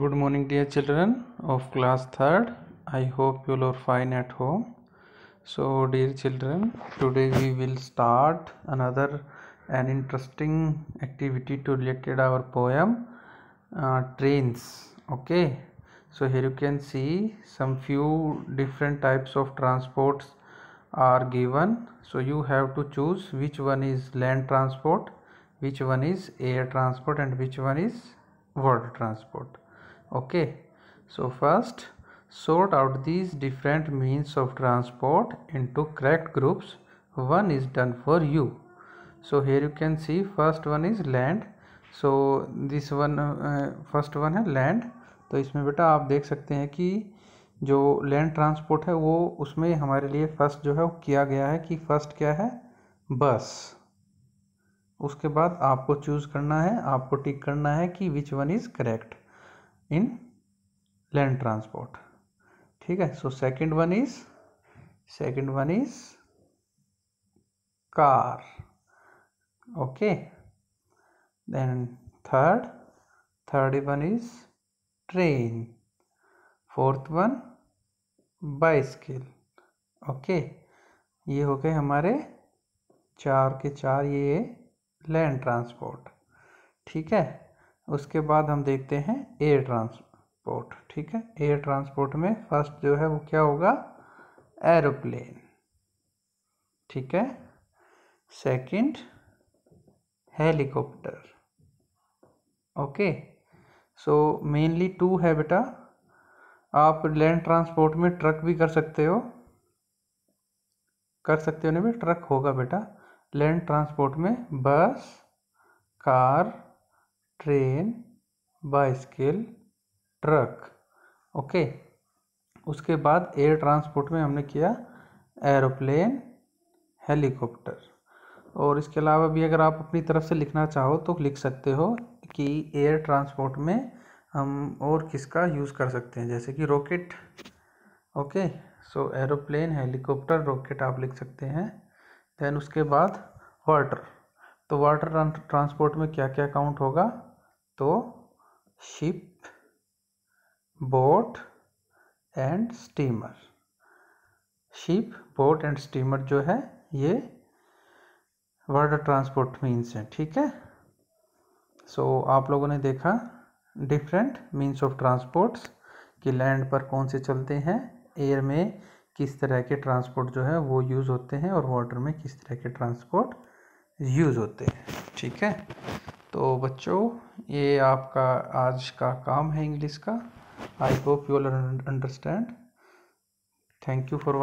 good morning dear children of class 3rd i hope you are fine at home so dear children today we will start another an interesting activity to related our poem uh, trains okay so here you can see some few different types of transports are given so you have to choose which one is land transport which one is air transport and which one is water transport okay so first sort out these different means of transport into correct groups one is done for you so here you can see first one is land so this one first one है land तो इसमें बेटा आप देख सकते हैं कि जो लैंड ट्रांसपोर्ट है वो उसमें हमारे लिए फ़र्स्ट जो है वो किया गया है कि फ़र्स्ट क्या है बस उसके बाद आपको चूज़ करना है आपको टिक करना है कि which one is correct in land transport ठीक है so second one is second one is car okay then third third one is train fourth one bicycle okay ये हो गए हमारे चार के चार ये लैंड ट्रांसपोर्ट ठीक है उसके बाद हम देखते हैं एयर ट्रांसपोर्ट ठीक है एयर ट्रांसपोर्ट में फर्स्ट जो है वो क्या होगा एरोप्लेन ठीक है second helicopter okay so mainly two है बेटा आप लैंड ट्रांसपोर्ट में ट्रक भी कर सकते हो कर सकते हो ना भी ट्रक होगा बेटा लैंड ट्रांसपोर्ट में bus car train bicycle truck okay उसके बाद एयर ट्रांसपोर्ट में हमने किया एरोप्लेन हेलीकॉप्टर और इसके अलावा भी अगर आप अपनी तरफ से लिखना चाहो तो लिख सकते हो कि एयर ट्रांसपोर्ट में हम और किसका यूज़ कर सकते हैं जैसे कि rocket okay so aeroplane helicopter rocket आप लिख सकते हैं देन उसके बाद वाटर तो वाटर ट्रांसपोर्ट में क्या क्या काउंट होगा तो ship boat and steamer ship boat and steamer जो है ये वाटर ट्रांसपोर्ट मीन्स हैं ठीक है सो so, आप लोगों ने देखा डिफरेंट मीन्स ऑफ ट्रांसपोर्ट्स कि लैंड पर कौन से चलते हैं एयर में किस तरह के ट्रांसपोर्ट जो है वो यूज़ होते हैं और वाटर में किस तरह के ट्रांसपोर्ट यूज़ होते हैं ठीक है तो बच्चों ये आपका आज का काम है इंग्लिश का I hope you understand thank you for